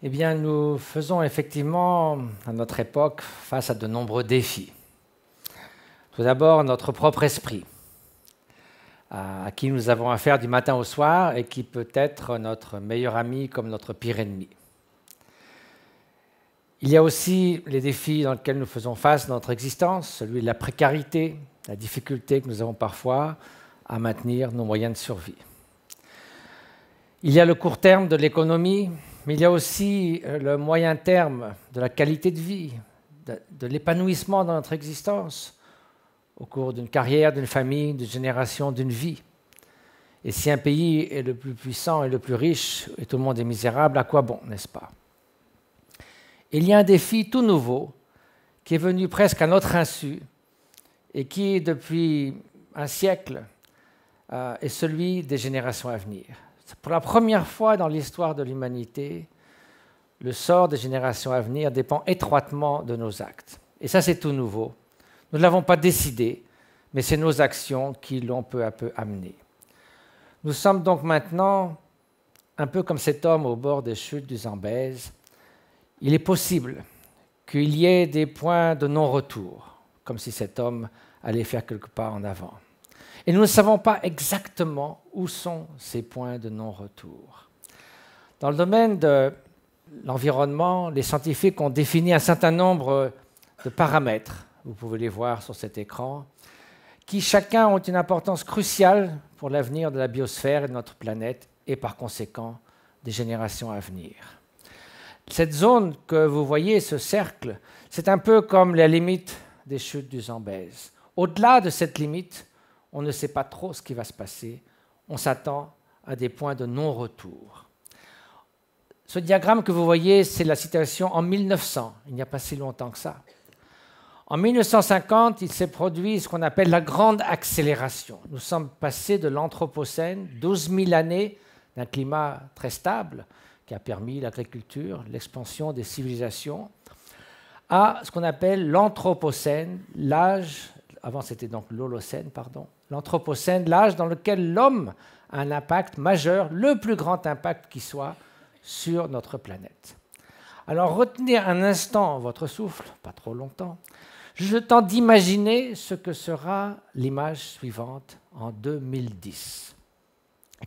Eh bien, nous faisons effectivement, à notre époque, face à de nombreux défis. Tout d'abord, notre propre esprit, à qui nous avons affaire du matin au soir et qui peut être notre meilleur ami comme notre pire ennemi. Il y a aussi les défis dans lesquels nous faisons face dans notre existence, celui de la précarité, la difficulté que nous avons parfois à maintenir nos moyens de survie. Il y a le court terme de l'économie, mais il y a aussi euh, le moyen terme de la qualité de vie, de, l'épanouissement dans notre existence au cours d'une carrière, d'une famille, d'une génération, d'une vie. Et si un pays est le plus puissant et le plus riche et tout le monde est misérable, à quoi bon, n'est-ce pas Il y a un défi tout nouveau qui est venu presque à notre insu et qui, depuis un siècle, euh, est celui des générations à venir pour la première fois dans l'histoire de l'humanité, le sort des générations à venir dépend étroitement de nos actes. Et ça, c'est tout nouveau. Nous ne l'avons pas décidé, mais c'est nos actions qui l'ont peu à peu amené. Nous sommes donc maintenant un peu comme cet homme au bord des chutes du Zambèze. Il est possible qu'il y ait des points de non-retour, comme si cet homme allait faire quelque pas en avant. Et nous ne savons pas exactement où sont ces points de non-retour. Dans le domaine de l'environnement, les scientifiques ont défini un certain nombre de paramètres, vous pouvez les voir sur cet écran, qui chacun ont une importance cruciale pour l'avenir de la biosphère et de notre planète et par conséquent des générations à venir. Cette zone que vous voyez, ce cercle, c'est un peu comme la limite des chutes du Zambèze. Au-delà de cette limite, on ne sait pas trop ce qui va se passer, on s'attend à des points de non-retour. Ce diagramme que vous voyez, c'est la situation en 1900, il n'y a pas si longtemps que ça. En 1950, il s'est produit ce qu'on appelle la grande accélération. Nous sommes passés de l'Anthropocène, 12 000 années d'un climat très stable qui a permis l'agriculture, l'expansion des civilisations, à ce qu'on appelle l'Anthropocène, l'âge, avant c'était donc l'Holocène, pardon, l'Anthropocène, l'âge dans lequel l'homme a un impact majeur, le plus grand impact qui soit, sur notre planète. Alors retenez un instant votre souffle, pas trop longtemps, Je tente d'imaginer ce que sera l'image suivante en 2010.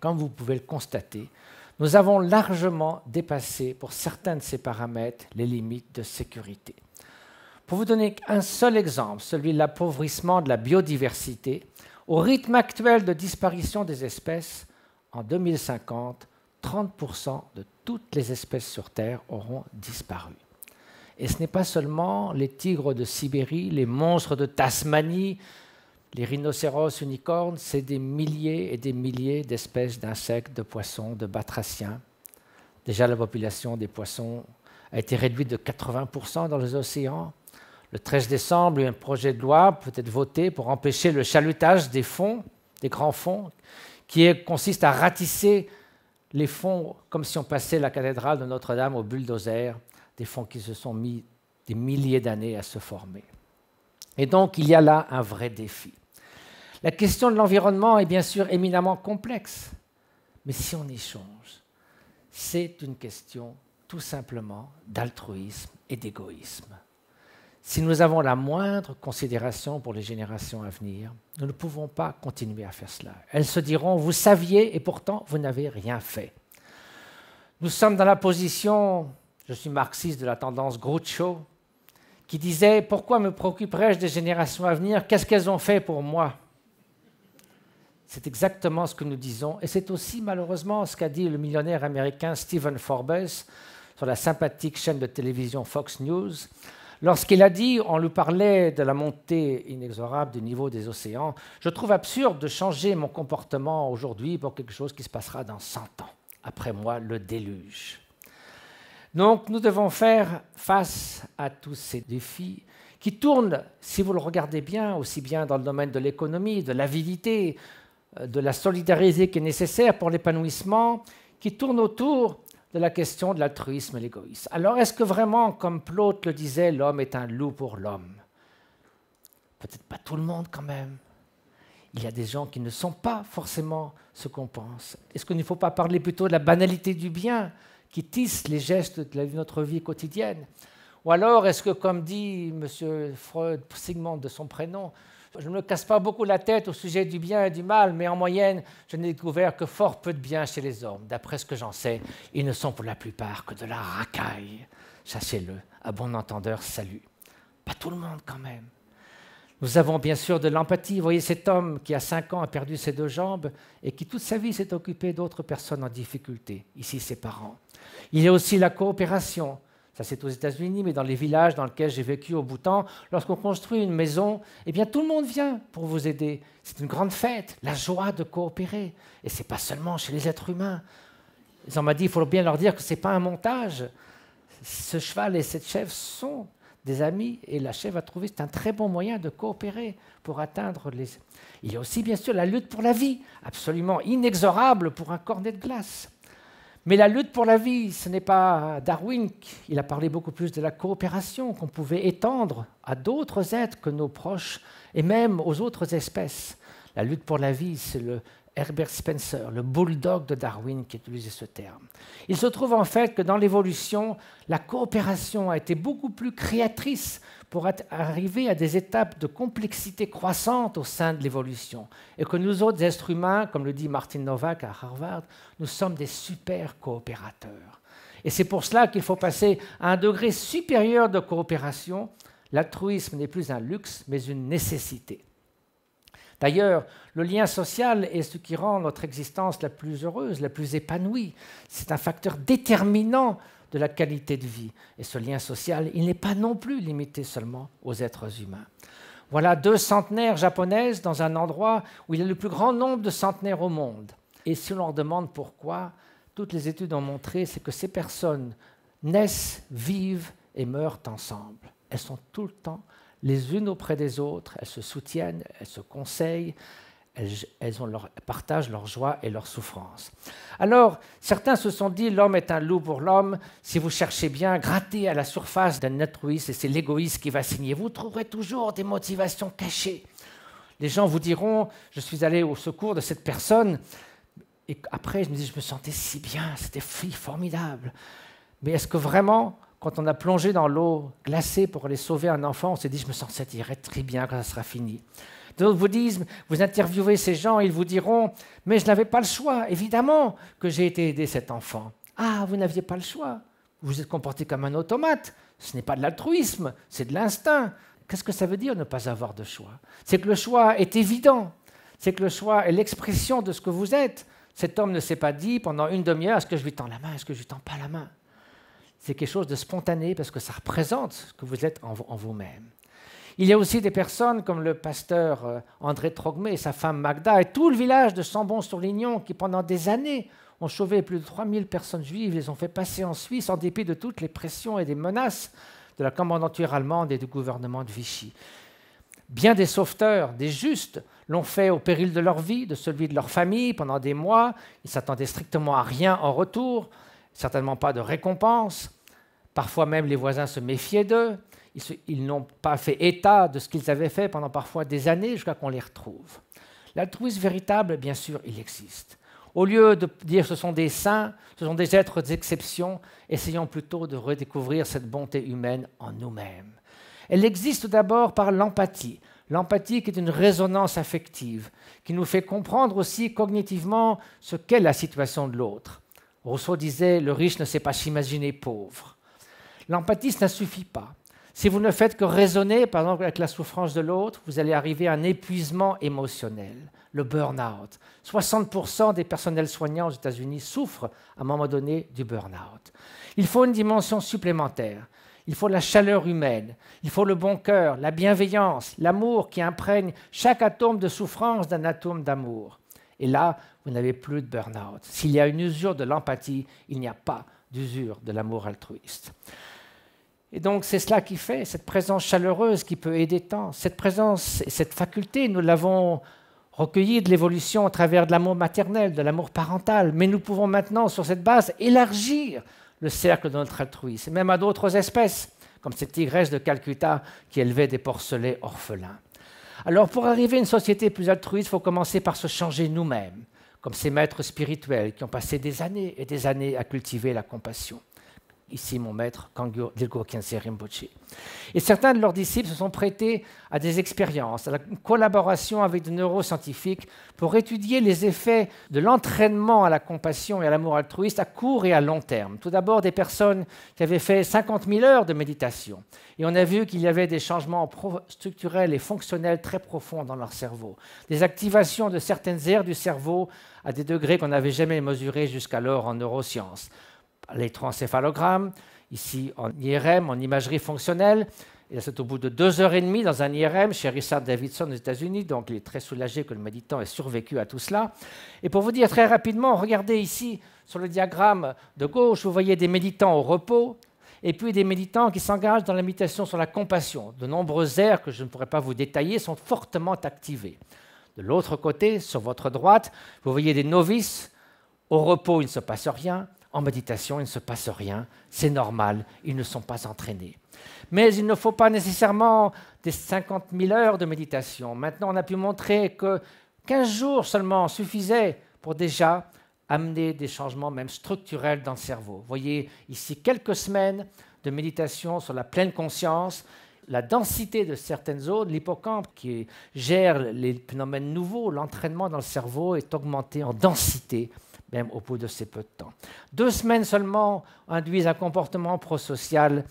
comme vous pouvez le constater, nous avons largement dépassé pour certains de ces paramètres les limites de sécurité. Pour vous donner un seul exemple, celui de l'appauvrissement de la biodiversité, au rythme actuel de disparition des espèces, en 2050, 30% de toutes les espèces sur Terre auront disparu. Et ce n'est pas seulement les tigres de Sibérie, les monstres de Tasmanie, les rhinocéros unicornes, c'est des milliers et des milliers d'espèces d'insectes, de poissons, de batraciens. Déjà, la population des poissons a été réduite de 80% dans les océans le 13 décembre, un projet de loi peut-être voté pour empêcher le chalutage des fonds, des grands fonds, qui consiste à ratisser les fonds comme si on passait la cathédrale de Notre-Dame au bulldozer, des fonds qui se sont mis des milliers d'années à se former. Et donc, il y a là un vrai défi. La question de l'environnement est bien sûr éminemment complexe, mais si on y change, c'est une question tout simplement d'altruisme et d'égoïsme. Si nous avons la moindre considération pour les générations à venir, nous ne pouvons pas continuer à faire cela. Elles se diront, vous saviez et pourtant vous n'avez rien fait. Nous sommes dans la position, je suis marxiste de la tendance Groucho, qui disait, pourquoi me préoccuperais-je des générations à venir Qu'est-ce qu'elles ont fait pour moi C'est exactement ce que nous disons, et c'est aussi malheureusement ce qu'a dit le millionnaire américain Stephen Forbes sur la sympathique chaîne de télévision Fox News Lorsqu'il a dit, on lui parlait de la montée inexorable du niveau des océans, je trouve absurde de changer mon comportement aujourd'hui pour quelque chose qui se passera dans 100 ans, après moi, le déluge. Donc nous devons faire face à tous ces défis qui tournent, si vous le regardez bien, aussi bien dans le domaine de l'économie, de l'avidité, euh, de la solidarité qui est nécessaire pour l'épanouissement, qui tournent autour de la question de l'altruisme et l'égoïsme. Alors est-ce que vraiment, comme Plaute le disait, l'homme est un loup pour l'homme Peut-être pas tout le monde quand même. Il y a des gens qui ne sont pas forcément ce qu'on pense. Est-ce qu'il ne faut pas parler plutôt de la banalité du bien qui tisse les gestes de notre vie quotidienne Ou alors est-ce que, comme dit M. Freud, Sigmund de son prénom, je ne me casse pas beaucoup la tête au sujet du bien et du mal, mais en moyenne, je n'ai découvert que fort peu de bien chez les hommes. D'après ce que j'en sais, ils ne sont pour la plupart que de la racaille. chassez le à bon entendeur, salut. Pas tout le monde quand même. Nous avons bien sûr de l'empathie. Voyez cet homme qui, à 5 ans, a perdu ses deux jambes et qui, toute sa vie, s'est occupé d'autres personnes en difficulté, ici ses parents. Il y a aussi la coopération. Ça, c'est aux États-Unis, mais dans les villages dans lesquels j'ai vécu au Bhoutan, lorsqu'on construit une maison, eh bien, tout le monde vient pour vous aider. C'est une grande fête, la joie de coopérer. Et c'est pas seulement chez les êtres humains. Ils m'a dit, il faut bien leur dire que c'est pas un montage. Ce cheval et cette chèvre sont des amis et la chèvre a trouvé c'est un très bon moyen de coopérer pour atteindre les. Il y a aussi bien sûr la lutte pour la vie, absolument inexorable pour un cornet de glace. Mais la lutte pour la vie, ce n'est pas Darwin, il a parlé beaucoup plus de la coopération qu'on pouvait étendre à d'autres êtres que nos proches et même aux autres espèces. La lutte pour la vie, c'est le Herbert Spencer, le bulldog de Darwin, qui utilisait ce terme. Il se trouve en fait que dans l'évolution, la coopération a été beaucoup plus créatrice pour arriver à des étapes de complexité croissante au sein de l'évolution. Et que nous autres êtres humains, comme le dit Martin Novak à Harvard, nous sommes des super coopérateurs. Et c'est pour cela qu'il faut passer à un degré supérieur de coopération. L'altruisme n'est plus un luxe, mais une nécessité. D'ailleurs, le lien social est ce qui rend notre existence la plus heureuse, la plus épanouie. C'est un facteur déterminant de la qualité de vie. Et ce lien social, il n'est pas non plus limité seulement aux êtres humains. Voilà deux centenaires japonaises dans un endroit où il y a le plus grand nombre de centenaires au monde. Et si l'on leur demande pourquoi, toutes les études ont montré, c'est que ces personnes naissent, vivent et meurent ensemble. Elles sont tout le temps les unes auprès des autres, elles se soutiennent, elles se conseillent, elles, ont leur, partagent leur joie et leur souffrance. Alors, certains se sont dit, l'homme est un loup pour l'homme, si vous cherchez bien, gratter à la surface d'un altruiste, et c'est l'égoïste qui va signer, vous trouverez toujours des motivations cachées. Les gens vous diront, je suis allé au secours de cette personne, et après, je me dis, je me sentais si bien, c'était formidable. Mais est-ce que vraiment quand on a plongé dans l'eau glacée pour aller sauver un enfant, on s'est dit, je me irait très bien quand ça sera fini. D'autres vous disent, vous interviewez ces gens, ils vous diront, mais je n'avais pas le choix, évidemment que j'ai été aidé cet enfant. Ah, vous n'aviez pas le choix. Vous êtes comporté comme un automate. Ce n'est pas de l'altruisme, c'est de l'instinct. Qu'est-ce que ça veut dire ne pas avoir de choix C'est que le choix est évident. C'est que le choix est l'expression de ce que vous êtes. Cet homme ne s'est pas dit pendant une demi-heure, est-ce que je lui tends la main, est-ce que je lui tends pas la main c'est quelque chose de spontané parce que ça représente ce que vous êtes en, vous-même. Il y a aussi des personnes comme le pasteur euh, André Trogmé et sa femme Magda et tout le village de Sambon-sur-Lignon qui pendant des années ont sauvé plus de 3000 personnes juives, les ont fait passer en Suisse en dépit de toutes les pressions et des menaces de la commandanture allemande et du gouvernement de Vichy. Bien des sauveteurs, des justes, l'ont fait au péril de leur vie, de celui de leur famille pendant des mois. Ils s'attendaient strictement à rien en retour, certainement pas de récompense. Parfois même, les voisins se méfiaient d'eux. Ils, n'ont pas fait état de ce qu'ils avaient fait pendant parfois des années jusqu'à qu'on les retrouve. L'altruisme véritable, bien sûr, il existe. Au lieu de dire ce sont des saints, ce sont des êtres d'exception, essayons plutôt de redécouvrir cette bonté humaine en nous-mêmes. Elle existe d'abord par l'empathie. L'empathie qui est une résonance affective, qui nous fait comprendre aussi cognitivement ce qu'est la situation de l'autre. Rousseau disait, le riche ne sait pas s'imaginer pauvre. L'empathie, ça ne suffit pas. Si vous ne faites que raisonner, par exemple, avec la souffrance de l'autre, vous allez arriver à un épuisement émotionnel, le burn-out. 60% des personnels soignants aux États-Unis souffrent à un moment donné du burn-out. Il faut une dimension supplémentaire. Il faut la chaleur humaine, il faut le bon cœur, la bienveillance, l'amour qui imprègne chaque atome de souffrance d'un atome d'amour. Et là, vous n'avez plus de burn-out. S'il y a une usure de l'empathie, il n'y a pas d'usure de l'amour altruiste. Et donc c'est cela qui fait, cette présence chaleureuse qui peut aider tant. Cette présence, et cette faculté, nous l'avons recueillie de l'évolution à travers de l'amour maternel, de l'amour parental, mais nous pouvons maintenant, sur cette base, élargir le cercle de notre altruisme, même à d'autres espèces, comme cette tigresse de Calcutta qui élevait des porcelets orphelins. Alors pour arriver à une société plus altruiste, il faut commencer par se changer nous-mêmes, comme ces maîtres spirituels qui ont passé des années et des années à cultiver la compassion ici mon maître Dilgo Khyentse Rinpoche. Et certains de leurs disciples se sont prêtés à des expériences, à la collaboration avec des neuroscientifiques pour étudier les effets de l'entraînement à la compassion et à l'amour altruiste à court et à long terme. Tout d'abord, des personnes qui avaient fait 50 000 heures de méditation. Et on a vu qu'il y avait des changements structurels et fonctionnels très profonds dans leur cerveau, des activations de certaines aires du cerveau à des degrés qu'on n'avait jamais mesurés jusqu'alors en neurosciences les l'électroencéphalogramme, ici en IRM, en imagerie fonctionnelle. Et c'est au bout de deux heures et demie dans un IRM chez Richard Davidson aux États-Unis, donc il est très soulagé que le méditant ait survécu à tout cela. Et pour vous dire très rapidement, regardez ici sur le diagramme de gauche, vous voyez des méditants au repos, et puis des méditants qui s'engagent dans la méditation sur la compassion. De nombreux airs que je ne pourrais pas vous détailler sont fortement activés. De l'autre côté, sur votre droite, vous voyez des novices. Au repos, il ne se passe rien en méditation, il ne se passe rien, c'est normal, ils ne sont pas entraînés. Mais il ne faut pas nécessairement des 50 000 heures de méditation. Maintenant, on a pu montrer que 15 jours seulement suffisaient pour déjà amener des changements même structurels dans le cerveau. Vous voyez ici quelques semaines de méditation sur la pleine conscience, la densité de certaines zones, l'hippocampe qui gère les phénomènes nouveaux, l'entraînement dans le cerveau est augmenté en densité même au bout de ces peu de temps. Deux semaines seulement induisent un comportement prosocial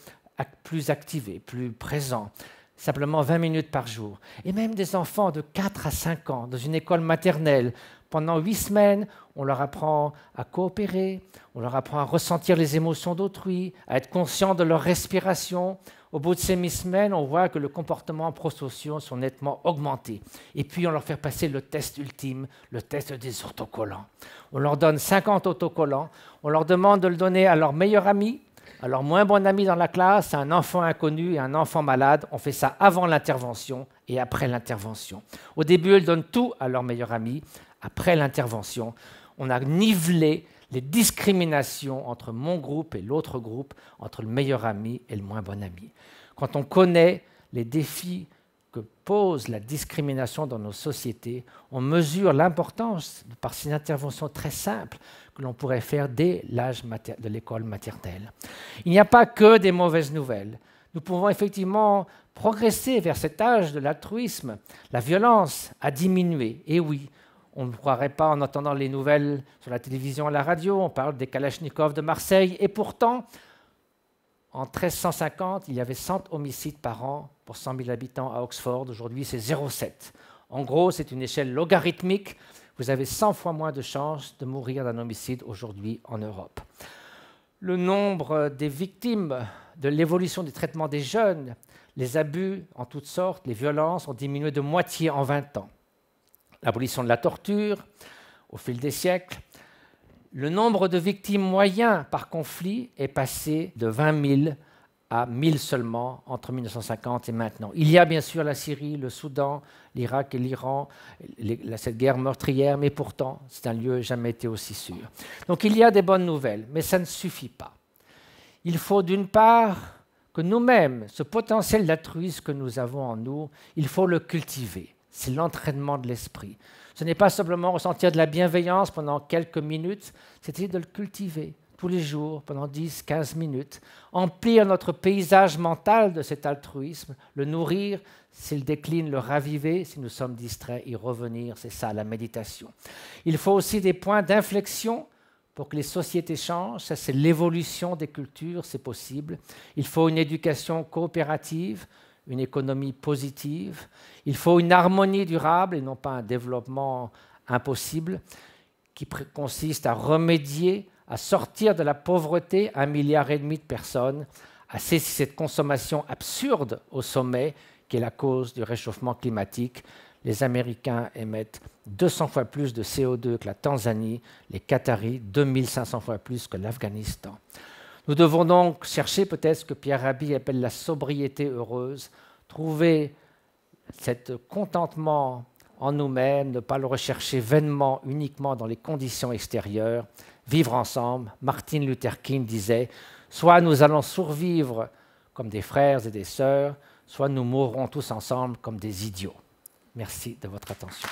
plus activé, plus présent, simplement 20 minutes par jour. Et même des enfants de 4 à 5 ans dans une école maternelle, pendant 8 semaines, on leur apprend à coopérer, on leur apprend à ressentir les émotions d'autrui, à être conscient de leur respiration, au bout de ces semaines, on voit que le comportement prosociaux sont nettement augmentés. Et puis, on leur fait passer le test ultime, le test des autocollants. On leur donne 50 autocollants. On leur demande de le donner à leur meilleur ami, à leur moins bon ami dans la classe, à un enfant inconnu et à un enfant malade. On fait ça avant l'intervention et après l'intervention. Au début, ils donnent tout à leur meilleur ami. Après l'intervention, on a nivelé des discriminations entre mon groupe et l'autre groupe, entre le meilleur ami et le moins bon ami. Quand on connaît les défis que pose la discrimination dans nos sociétés, on mesure l'importance, par ces interventions très simples, que l'on pourrait faire dès l'âge de l'école maternelle. Il n'y a pas que des mauvaises nouvelles. Nous pouvons effectivement progresser vers cet âge de l'altruisme. La violence a diminué, et oui, on ne croirait pas en entendant les nouvelles sur la télévision, et la radio, on parle des Kalachnikovs de Marseille, et pourtant, en 1350, il y avait 100 homicides par an pour 100 000 habitants à Oxford, aujourd'hui c'est 0,7. En gros, c'est une échelle logarithmique, vous avez 100 fois moins de chances de mourir d'un homicide aujourd'hui en Europe. Le nombre des victimes de l'évolution du traitement des jeunes, les abus en toutes sortes, les violences ont diminué de moitié en 20 ans l'abolition de la torture au fil des siècles. Le nombre de victimes moyens par conflit est passé de 20 000 à 000 seulement entre 1950 et maintenant. Il y a bien sûr la Syrie, le Soudan, l'Irak et l'Iran, cette guerre meurtrière, mais pourtant, c'est un lieu jamais été aussi sûr. Donc il y a des bonnes nouvelles, mais ça ne suffit pas. Il faut d'une part que nous-mêmes, ce potentiel d'altruisme que nous avons en nous, il faut le cultiver. C'est l'entraînement de l'esprit. Ce n'est pas simplement ressentir de la bienveillance pendant quelques minutes, c'est de le cultiver tous les jours pendant 10-15 minutes, emplir notre paysage mental de cet altruisme, le nourrir, s'il décline, le raviver, si nous sommes distraits, y revenir, c'est ça la méditation. Il faut aussi des points d'inflexion pour que les sociétés changent, ça c'est l'évolution des cultures, c'est possible. Il faut une éducation coopérative, une économie positive. Il faut une harmonie durable et non pas un développement impossible qui consiste à remédier, à sortir de la pauvreté un milliard et demi de personnes, à cesser cette consommation absurde au sommet qui est la cause du réchauffement climatique. Les Américains émettent 200 fois plus de CO2 que la Tanzanie, les Qataris 2500 fois plus que l'Afghanistan. Nous devons donc chercher peut-être ce que Pierre Rabhi appelle la sobriété heureuse, trouver cet contentement en nous-mêmes, ne pas le rechercher vainement uniquement dans les conditions extérieures, vivre ensemble. Martin Luther King disait, soit nous allons survivre comme des frères et des sœurs, soit nous mourrons tous ensemble comme des idiots. Merci de votre attention.